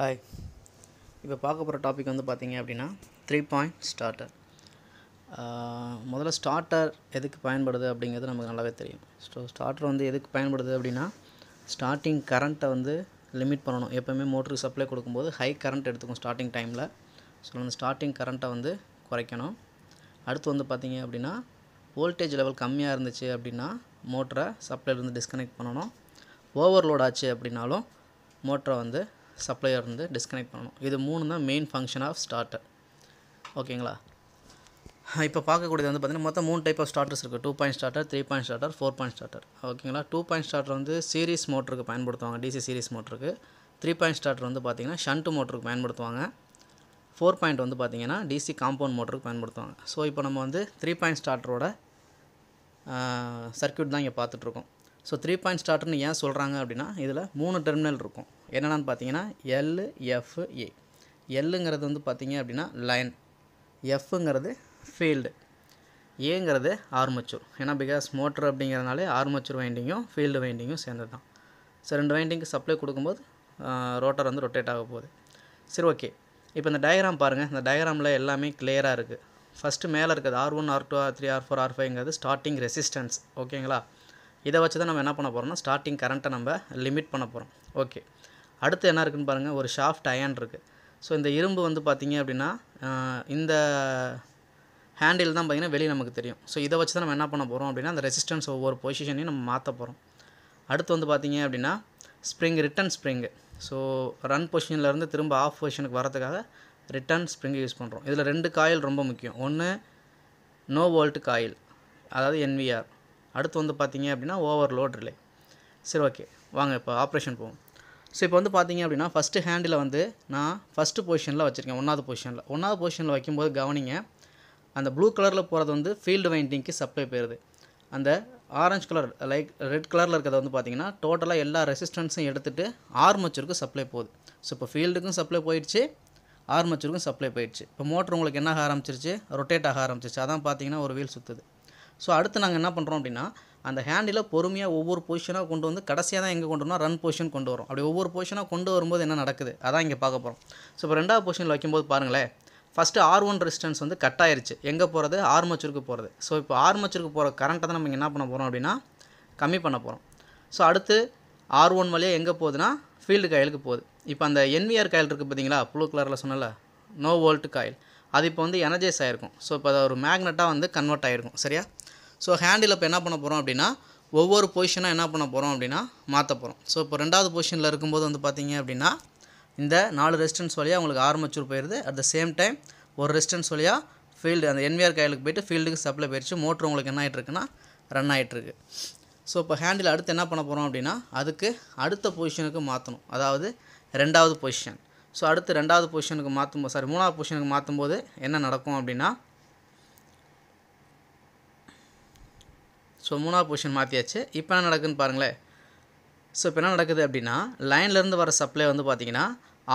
hi இப்போ பார்க்க போகிற டாபிக் வந்து பார்த்திங்க அப்படின்னா த்ரீ பாயிண்ட் ஸ்டார்டர் முதல்ல ஸ்டார்டர் எதுக்கு பயன்படுது அப்படிங்கிறது நமக்கு நல்லாவே தெரியும் ஸோ ஸ்டார்டர் வந்து எதுக்கு பயன்படுது அப்படின்னா ஸ்டார்டிங் கரண்ட்டை வந்து லிமிட் பண்ணணும் எப்போவுமே மோட்டருக்கு சப்ளை கொடுக்கும்போது ஹை கரண்ட் எடுத்துக்கும் ஸ்டார்டிங் டைமில் ஸோ அந்த ஸ்டார்டிங் கரண்ட்டை வந்து குறைக்கணும் அடுத்து வந்து பார்த்தீங்க அப்படின்னா வோல்டேஜ் லெவல் கம்மியாக இருந்துச்சு அப்படின்னா மோட்டரை சப்ளைலேருந்து டிஸ்கனெக்ட் பண்ணணும் ஓவர்லோட் ஆச்சு அப்படின்னாலும் மோட்டரை வந்து சப்ளையர் இருந்து டிஸ்கனெக்ட் பண்ணணும் இது மூணு தான் மெயின் ஃபங்க்ஷன் ஆஃப் ஸ்டார்டர் ஓகேங்களா இப்போ பார்க்கக்கூடியது வந்து பார்த்திங்கன்னா மொத்தம் மூணு டைப் ஆஃப் ஸ்டார்டர்ஸ் இருக்குது two point starter three point starter four point starter ஓகேங்களா டூ பாயிண்ட் ஸ்டார்டர் வந்து சீரிஸ் மோட்டருக்கு பயன்படுத்துவாங்க டிசி சீரிஸ் மோட்டருக்கு த்ரீ பாயிண்ட் ஸ்டார்டர் வந்து பார்த்திங்கன்னா ஷண்ட் மோட்டருக்கு பயன்படுத்துவாங்க ஃபோர் பாயிண்ட் வந்து பார்த்திங்கன்னா டிசி காம்பவுண்ட் மோட்டருக்கு பயன்படுத்துவாங்க ஸோ இப்போ நம்ம வந்து த்ரீ பாயிண்ட் ஸ்டார்டரோட சர்க்கியூட் தான் இங்கே பார்த்துட்ருக்கோம் ஸோ த்ரீ பாயிண்ட் ஸ்டார்டர்னு ஏன் சொல்கிறாங்க அப்படின்னா இதில் மூணு டெர்மினல் இருக்கும் என்னென்னு பார்த்தீங்கன்னா எல் ஏ எல்லுங்கிறது வந்து பார்த்தீங்க அப்படின்னா லைன் எஃப்ங்கிறது ஃபீல்டு ஏங்கிறது ஆர்மச்சூர் ஏன்னா பிகாஸ் மோட்டர் அப்படிங்கிறதுனாலே ஆர்மச்சூர் வைண்டிங்கும் ஃபீல்டு வைண்டிங்கும் சேர்ந்தது தான் ஸோ ரெண்டு வைண்டிங்க்கு சப்ளை கொடுக்கும்போது ரோட்டர் வந்து ரொட்டேட் ஆக போகுது சரி ஓகே இப்போ இந்த டயக்ராம் பாருங்கள் இந்த டயக்ராமில் எல்லாமே கிளியராக இருக்குது ஃபஸ்ட்டு மேலே இருக்குது R one R two R three R four R ஃபைவ்ங்கிறது ஸ்டார்டிங் ரெசிஸ்டன்ஸ் ஓகேங்களா இதை வச்சு தான் நம்ம என்ன பண்ண போகிறோம்னா ஸ்டார்டிங் கரண்ட்டை நம்ம லிமிட் பண்ண போகிறோம் ஓகே அடுத்து என்ன இருக்குதுன்னு பாருங்கள் ஒரு ஷாஃப்ட் அயன் இருக்குது ஸோ இந்த இரும்பு வந்து பார்த்திங்க அப்படின்னா இந்த ஹேண்டில் தான் பார்த்திங்கன்னா வெளியே நமக்கு தெரியும் ஸோ இதை வச்சு தான் நம்ம என்ன பண்ண போகிறோம் அப்படின்னா அந்த ரெசிஸ்டன்ஸ் ஒவ்வொரு பொசிஷனையும் நம்ம மாற்ற போகிறோம் அடுத்து வந்து பார்த்திங்க அப்படின்னா spring return spring so run பொசிஷன்லேருந்து திரும்ப ஆஃப் பொசிஷனுக்கு வரதுக்காக ரிட்டன் ஸ்ப்ரிங்கு யூஸ் பண்ணுறோம் இதில் ரெண்டு காயில் ரொம்ப முக்கியம் ஒன்று நோ வோல்ட் காயில் அதாவது என்விஆர் அடுத்து வந்து பார்த்திங்க அப்படின்னா ஓவர் லோட் ரிலே சரி ஓகே வாங்க இப்போ ஆப்ரேஷன் போவோம் ஸோ இப்போ வந்து பார்த்தீங்க அப்படின்னா ஃபஸ்ட்டு ஹேண்டில் வந்து நான் ஃபஸ்ட்டு பொசிஷனில் வச்சுருக்கேன் ஒன்றாவது பொசிஷனில் ஒன்றாவது பொசிஷனில் வைக்கும்போது கவனிங்க அந்த ப்ளூ கலரில் போகிறது வந்து ஃபீல்டு வைண்டிங்க்கு சப்ளை போயிடுது அந்த ஆரஞ்சு கலர் லைக் ரெட் கலரில் இருக்கிறத வந்து பார்த்திங்கன்னா டோட்டலாக எல்லா ரெசிஸ்டன்ஸும் எடுத்துகிட்டு ஆர்மச்சருக்கு சப்ளை போகுது ஸோ இப்போ ஃபீல்டுக்கும் சப்ளை போயிடுச்சு ஆர்மச்சருக்கும் சப்ளை போயிடுச்சு இப்போ மோட்ரு உங்களுக்கு என்ன ஆக ஆரம்பிச்சிருச்சு ரொட்டேட் ஆக ஆரம்பிச்சிருச்சு அதான் பார்த்தீங்கன்னா ஒரு வீல் சுற்றுது ஸோ அடுத்து நாங்கள் என்ன பண்ணுறோம் அப்படின்னா அந்த ஹேண்டில் பொறுமையாக ஒவ்வொரு பொசிஷனாக கொண்டு வந்து கடைசியாக தான் எங்கே கொண்டு வரணும் ரன் பொசிஷன் கொண்டு வரும் அப்படி ஒவ்வொரு பொசிஷனாக கொண்டு வரும்போது என்ன நடக்குது அதான் இங்கே பார்க்க போகிறோம் ஸோ இப்போ ரெண்டாவது பொசிஷனில் வைக்கும்போது பாருங்களேன் ஃபஸ்ட்டு ஆர் ஒன் ரெசிஸ்டன்ஸ் வந்து கட் ஆயிடுச்சு எங்கே போகிறது ஆர்மச்சருக்கு போகிறது ஸோ இப்போ ஆர்மச்சருக்கு போகிற கரண்ட்டை தான் நம்ம என்ன பண்ண போகிறோம் அப்படின்னா கம்மி பண்ண போகிறோம் ஸோ அடுத்து ஆர் ஒன் வழியாக எங்கே போகுதுன்னா ஃபீல்டு காயிலுக்கு போகுது இப்போ அந்த என்விஆர் காயில் இருக்குது பார்த்தீங்களா ப்ளூ கலரில் சொன்னல நோ வோல்ட் காயில் அது இப்போ வந்து எனர்ஜைஸ் ஆகிருக்கும் ஸோ இப்போ அதை ஒரு மேக்னெட்டாக வந்து கன்வெர்ட் ஆகிருக்கும் சரியா ஸோ ஹேண்டில் இப்போ என்ன பண்ண போகிறோம் அப்படின்னா ஒவ்வொரு பொசிஷனாக என்ன பண்ண போகிறோம் அப்படின்னா மாற்ற போகிறோம் ஸோ இப்போ ரெண்டாவது பொசிஷனில் இருக்கும்போது வந்து பார்த்திங்க அப்படின்னா இந்த நாலு ரெசிஸ்டன்ஸ் வழியாக உங்களுக்கு ஆர்மச்சூர் போயிடுது அட் த சேம் டைம் ஒரு ரெசிஸ்டன்ஸ் வழியாக ஃபீல்டு அந்த என்விஆர் கையிலுக்கு போயிட்டு ஃபீல்டுக்கு சப்ளை போயிடுச்சு மோட்ரு உங்களுக்கு என்ன ஆகிட்டுருக்குன்னா ரன் ஆகிட்டுருக்கு ஸோ இப்போ ஹேண்டில் அடுத்து என்ன பண்ண போகிறோம் அப்படின்னா அதுக்கு அடுத்த பொசிஷனுக்கு மாற்றணும் அதாவது ரெண்டாவது பொசிஷன் ஸோ அடுத்து ரெண்டாவது பொசிஷனுக்கு மாற்றும் சாரி மூணாவது பொசிஷனுக்கு மாற்றும் போது என்ன நடக்கும் அப்படின்னா ஸோ மூணாவது பொசிஷன் மாற்றியாச்சு இப்போ என்ன நடக்குதுன்னு பாருங்களேன் ஸோ இப்போ என்ன நடக்குது அப்படின்னா லைன்லேருந்து வர சப்ளை வந்து பார்த்திங்கன்னா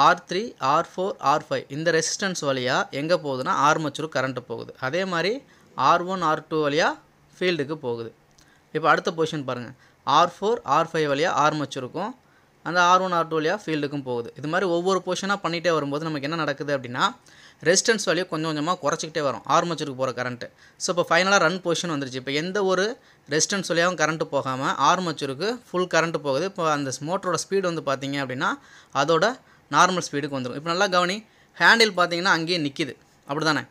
R three R four R five இந்த ரெசிஸ்டன்ஸ் வழியாக எங்கே போகுதுன்னா ஆர்மச்சூர் கரண்ட்டு போகுது அதே மாதிரி ஆர் ஒன் ஆர் டூ வழியாக ஃபீல்டுக்கு போகுது இப்போ அடுத்த பொசிஷன் பாருங்கள் ஆர் ஃபோர் ஆர் ஃபைவ் வழியாக ஆர்மச்சூருக்கும் அந்த ஆர் ஒன் ஆர் டூ வழியாக ஃபீல்டுக்கும் போகுது இது மாதிரி ஒவ்வொரு பொசிஷனாக பண்ணிகிட்டே வரும்போது நமக்கு என்ன நடக்குது அப்படின்னா ரெசிஸ்டன்ஸ் வேல்யூ கொஞ்சம் கொஞ்சமாக குறைச்சிக்கிட்டே வரும் ஆர்மேச்சருக்கு போகிற கரண்ட்டு ஸோ இப்போ ஃபைனலாக ரன் பொசிஷன் வந்துருச்சு இப்போ எந்த ஒரு ரெசிஸ்டன்ஸ் வழியாகவும் கரண்ட்டு போகாமல் ஆர்மேச்சருக்கு ஃபுல் கரண்ட்டு போகுது இப்போ அந்த மோட்டரோட ஸ்பீடு வந்து பார்த்திங்க அப்படின்னா அதோட நார்மல் ஸ்பீடுக்கு வந்துடும் இப்போ நல்லா கவனி ஹேண்டில் பார்த்தீங்கன்னா அங்கேயே நிற்கிது அப்படி தானே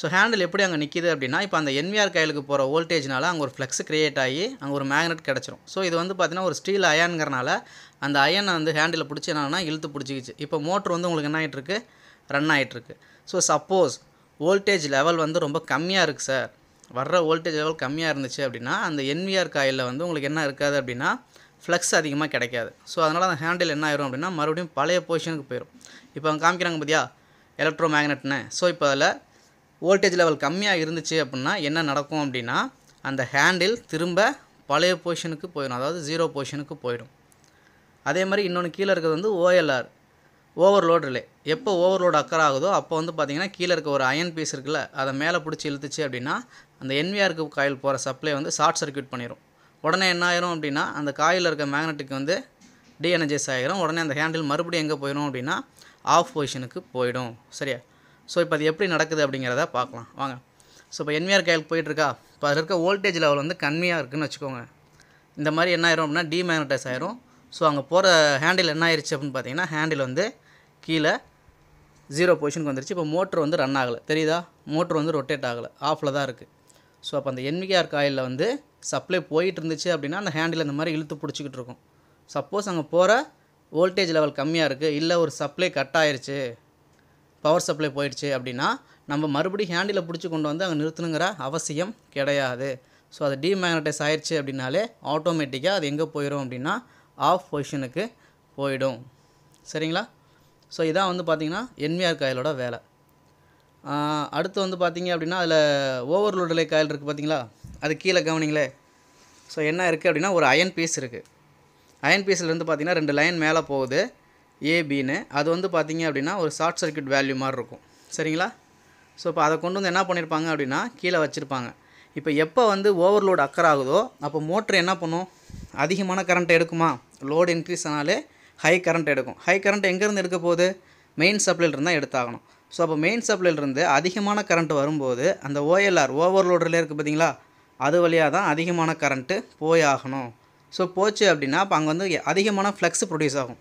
ஸோ ஹேண்டில் எப்படி அங்கே நிற்கிது அப்படின்னா இப்போ அந்த என்விஆர் கையிலுக்கு போகிற வோல்டேஜ்னால அங்கே ஒரு ஃப்ளெக்ஸ் க்ரியேட் ஆகி அங்கே ஒரு மேக்னெட் கிடச்சிரும் ஸோ இது வந்து பார்த்தீங்கன்னா ஒரு ஸ்டீல் அயனுங்கிறனால அந்த அயனை வந்து ஹேண்டில் பிடிச்சி என்னன்னா இழுத்து பிடிச்சிக்கிச்சு இப்போ மோட்ரு வந்து உங்களுக்கு என்ன ஆகிட்டுருக்கு ரன் ஆகிட்டுருக்கு ஸோ சப்போஸ் வோல்டேஜ் லெவல் வந்து ரொம்ப கம்மியாக இருக்குது சார் வர்ற வோல்டேஜ் லெவல் கம்மியாக இருந்துச்சு அப்படின்னா அந்த என்விஆர் காயிலில் வந்து உங்களுக்கு என்ன இருக்காது அப்படின்னா ஃப்ளக்ஸ் அதிகமாக கிடைக்காது ஸோ அதனால் அந்த ஹேண்டில் என்ன ஆயிரும் அப்படின்னா மறுபடியும் பழைய பொசிஷனுக்கு போயிடும் இப்போ அவங்க காமிக்கிறாங்க பார்த்தியா எலக்ட்ரோ மேக்னெட்னு ஸோ இப்போ அதில் வோல்டேஜ் லெவல் கம்மியாக இருந்துச்சு அப்படின்னா என்ன நடக்கும் அப்படின்னா அந்த ஹேண்டில் திரும்ப பழைய பொசிஷனுக்கு போயிடும் அதாவது ஜீரோ பொசிஷனுக்கு போயிடும் அதே மாதிரி இன்னொன்று கீழே இருக்கிறது வந்து ஓஎல்ஆர் ஓவர்லோட் ரிலே எப்போ ஓவர்லோட் அக்கர் ஆகுதோ அப்போ வந்து பார்த்திங்கன்னா கீழே இருக்க ஒரு அயன் பீஸ் இருக்குல்ல அதை மேலே பிடிச்சி இழுத்துச்சு அப்படின்னா அந்த என்விஆருக்கு காயில் போகிற சப்ளை வந்து ஷார்ட் சர்க்கியூட் பண்ணிடும் உடனே என்ன ஆயிரும் அப்படின்னா அந்த காயில் இருக்க மேக்னெட்டுக்கு வந்து டீஎனர்ஜைஸ் ஆகிரும் உடனே அந்த ஹேண்டில் மறுபடியும் எங்கே போயிடும் அப்படின்னா ஆஃப் பொசிஷனுக்கு போயிடும் சரியா ஸோ இப்போ அது எப்படி நடக்குது அப்படிங்கிறத பார்க்கலாம் வாங்க ஸோ இப்போ என்விஆர் காயில் போயிட்டுருக்கா இப்போ அதில் இருக்க வோல்டேஜ் லெவல் வந்து கம்மியாக இருக்குதுன்னு வச்சுக்கோங்க இந்த மாதிரி என்ன ஆயிரும் அப்படின்னா டிமேக்னடைஸ் ஆயிரும் ஸோ அங்கே போகிற ஹேண்டில் என்ன ஆயிடுச்சு அப்படின்னு பார்த்தீங்கன்னா ஹேண்டில் வந்து கீழே ஜீரோ பொசிஷனுக்கு வந்துருச்சு இப்போ மோட்ரு வந்து ரன் ஆகலை தெரியுதா மோட்ரு வந்து ரொட்டேட் ஆகலை ஆஃபில் தான் இருக்குது ஸோ அப்போ அந்த என்விகேஆர் காயிலில் வந்து சப்ளை போயிட்டு இருந்துச்சு அப்படின்னா அந்த ஹேண்டில் இந்த மாதிரி இழுத்து பிடிச்சிக்கிட்டு இருக்கும் சப்போஸ் அங்கே போகிற வோல்டேஜ் லெவல் கம்மியாக இருக்குது இல்லை ஒரு சப்ளை கட் ஆயிடுச்சு பவர் சப்ளை போயிடுச்சு அப்படின்னா நம்ம மறுபடியும் ஹேண்டில் பிடிச்சி கொண்டு வந்து அங்கே நிறுத்தணுங்கிற அவசியம் கிடையாது ஸோ அது டிமேக்னட்டைஸ் ஆயிடுச்சு அப்படின்னாலே ஆட்டோமேட்டிக்காக அது எங்கே போயிடும் அப்படின்னா ஆஃப் பொசிஷனுக்கு போயிடும் சரிங்களா ஸோ இதான் வந்து பார்த்திங்கன்னா என்விஆர் காயிலோட வேலை அடுத்து வந்து பார்த்திங்க அப்படின்னா அதில் ஓவர்லோட் காயில் இருக்குது பார்த்திங்களா அது கீழே கவனிங்களே ஸோ என்ன இருக்குது அப்படின்னா ஒரு அயன் பீஸ் இருக்குது அயன் பீஸ்லேருந்து பார்த்திங்கன்னா ரெண்டு லைன் மேலே போகுது ஏபின்னு அது வந்து பார்த்திங்க அப்படின்னா ஒரு ஷார்ட் சர்க்கியூட் வேல்யூ மாதிரி இருக்கும் சரிங்களா ஸோ இப்போ அதை கொண்டு வந்து என்ன பண்ணியிருப்பாங்க அப்படின்னா கீழே வச்சுருப்பாங்க இப்போ எப்போ வந்து ஓவர்லோடு அக்கர் ஆகுதோ அப்போ மோட்ரு என்ன பண்ணும் அதிகமான கரண்ட்டை எடுக்குமா லோடு இன்க்ரீஸ் ஆனாலே ஹை கரண்ட் எடுக்கும் ஹை கரண்ட் எங்கேருந்து எடுக்க போகுது மெயின் சப்ளைலேருந்து தான் எடுத்தாகணும் ஸோ அப்போ மெயின் சப்ளைலேருந்து அதிகமான கரண்ட் வரும்போது அந்த ஓஎல்ஆர் ஓவர்லோடில் இருக்குது பார்த்தீங்களா அது வழியாக தான் அதிகமான கரண்ட்டு போய் ஆகணும் ஸோ போச்சு அப்படின்னா அப்போ அங்கே வந்து அதிகமான ஃப்ளக்ஸ் ப்ரொடியூஸ் ஆகும்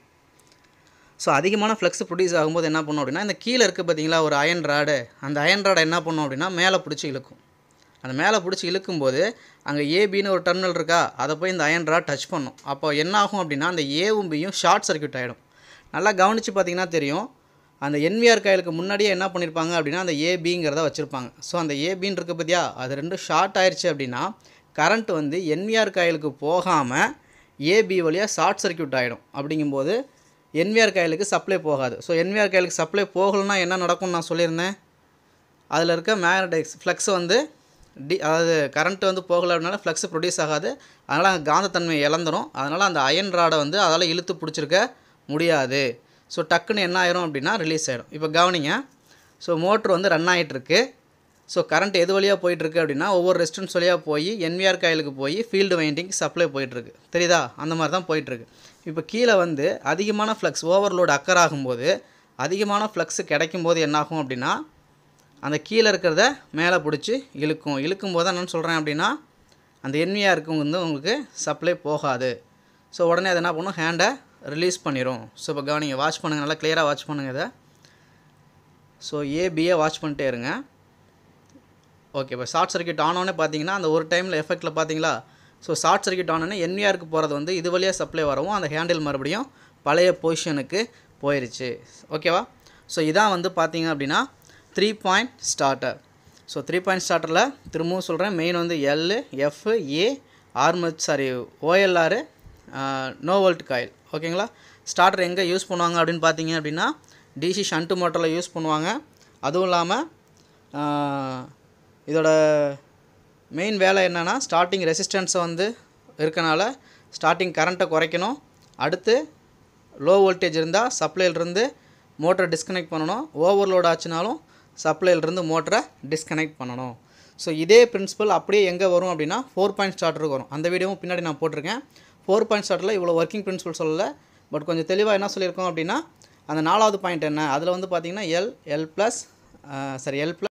ஸோ அதிகமான ஃப்ளக்ஸ் ப்ரொடியூஸ் ஆகும்போது என்ன பண்ணும் அப்படின்னா இந்த கீழே இருக்குது பார்த்தீங்களா ஒரு அயன் ராடு அந்த அயன் ராடை என்ன பண்ணும் அப்படின்னா மேலே பிடிச்சி இழுக்கும் அந்த மேலே பிடிச்சி இழுக்கும்போது அங்கே ஏபின்னு ஒரு டர்மினல் இருக்கா அதை போய் இந்த அயன் ராட் டச் பண்ணும் அப்போ என்ன ஆகும் அப்படின்னா அந்த ஏவும் பியும் ஷார்ட் சர்க்கியூட் ஆகிடும் நல்லா கவனித்து பார்த்தீங்கன்னா தெரியும் அந்த என்விஆர் காயிலுக்கு முன்னாடியே என்ன பண்ணியிருப்பாங்க அப்படின்னா அந்த ஏபிங்கிறத வச்சுருப்பாங்க ஸோ அந்த ஏபின்னு இருக்க பார்த்தியா அது ரெண்டும் ஷார்ட் ஆயிடுச்சு அப்படின்னா கரண்ட் வந்து என்விஆர் காயிலுக்கு போகாமல் ஏபி வழியாக ஷார்ட் சர்க்கியூட் ஆகிடும் அப்படிங்கும்போது என்விஆர் காயிலுக்கு சப்ளை போகாது ஸோ என்விஆர் காயிலுக்கு சப்ளை போகலன்னா என்ன நடக்கும்னு நான் சொல்லியிருந்தேன் அதில் இருக்க மேக்னடைக்ஸ் ஃப்ளக்ஸ் வந்து டி அதாவது கரண்ட் வந்து போகலை அப்படினால ஃப்ளக்ஸ் ப்ரொடியூஸ் ஆகாது அதனால் அங்கே காந்தத்தன்மையை இழந்துடும் அதனால் அந்த அயன் ராடை வந்து அதால் இழுத்து பிடிச்சிருக்க முடியாது ஸோ டக்குன்னு என்ன ஆயிரும் அப்படின்னா ரிலீஸ் ஆகிடும் இப்போ கவனிங்க ஸோ மோட்ரு வந்து ரன் ஆகிட்டுருக்கு ஸோ கரண்ட் எது வழியாக போயிட்டுருக்கு அப்படின்னா ஒவ்வொரு ரெஸ்டன்ஸ் வழியாக போய் என்விஆர் காயிலுக்கு போய் ஃபீல்டு வைண்டிங் சப்ளை போயிட்டுருக்கு தெரியுதா அந்த மாதிரி தான் போயிட்டுருக்கு இப்போ கீழே வந்து அதிகமான ஃப்ளக்ஸ் ஓவர்லோடு அக்கர் ஆகும்போது அதிகமான ஃப்ளக்ஸ் கிடைக்கும் போது என்னாகும் அப்படின்னா அந்த கீழே இருக்கிறத மேலே பிடிச்சி இழுக்கும் இழுக்கும் போது என்னென்னு சொல்கிறேன் அப்படின்னா அந்த எண்மையாக இருக்கும் வந்து உங்களுக்கு சப்ளை போகாது ஸோ உடனே அதை என்ன பண்ணும் ஹேண்டை ரிலீஸ் பண்ணிடும் ஸோ இப்போ கவனிங்க வாட்ச் பண்ணுங்கள் நல்லா கிளியராக வாட்ச் பண்ணுங்கள் இதை ஸோ ஏபிஏ வாட்ச் பண்ணிட்டே இருங்க ஓகே இப்போ ஷார்ட் சர்க்கியூட் ஆனோடனே பார்த்தீங்கன்னா அந்த ஒரு டைமில் எஃபெக்ட்டில் பார்த்தீங்களா ஸோ ஷார்ட் சர்க்கியூட் ஆனோடனே என்விஆருக்கு போகிறது வந்து இது வழியாக சப்ளை வரவும் அந்த ஹேண்டில் மறுபடியும் பழைய பொசிஷனுக்கு போயிடுச்சு ஓகேவா ஸோ இதான் வந்து பார்த்தீங்க அப்படின்னா three point starter so three point ஸ்டார்டரில் திரும்பவும் சொல்கிறேன் மெயின் வந்து L F A armature sorry OLR no volt coil ஓகேங்களா ஸ்டார்டர் எங்கே யூஸ் பண்ணுவாங்க அப்படின்னு பார்த்தீங்க அப்படின்னா டிசி ஷண்ட்டு மோட்டரில் யூஸ் பண்ணுவாங்க அதுவும் இல்லாமல் இதோட மெயின் வேலை என்னென்னா ஸ்டார்டிங் ரெசிஸ்டன்ஸை வந்து இருக்கனால ஸ்டார்டிங் கரண்ட்டை குறைக்கணும் அடுத்து லோ வோல்டேஜ் இருந்தால் சப்ளையிலிருந்து மோட்டரை டிஸ்கனெக்ட் பண்ணணும் ஓவர்லோட் ஆச்சுனாலும் சப்ளைலேருந்து மோட்டரை டிஸ்கனெக்ட் பண்ணணும் ஸோ இதே பிரின்சிபல் அப்படியே எங்கே வரும் அப்படின்னா ஃபோர் பாயிண்ட் ஸ்டார்டருக்கு வரும் அந்த வீடியோவும் பின்னாடி நான் போட்டிருக்கேன் ஃபோர் பாயிண்ட் ஸ்டார்ட்டில் இவ்வளோ ஒர்க்கிங் பிரின்சிபல் சொல்லலை பட் கொஞ்சம் தெளிவாக என்ன சொல்லியிருக்கோம் அப்படின்னா அந்த நாலாவது பாயிண்ட் என்ன அதில் வந்து பார்த்திங்கன்னா எல் எல் ப்ளஸ் சரி எல் ப்ளஸ்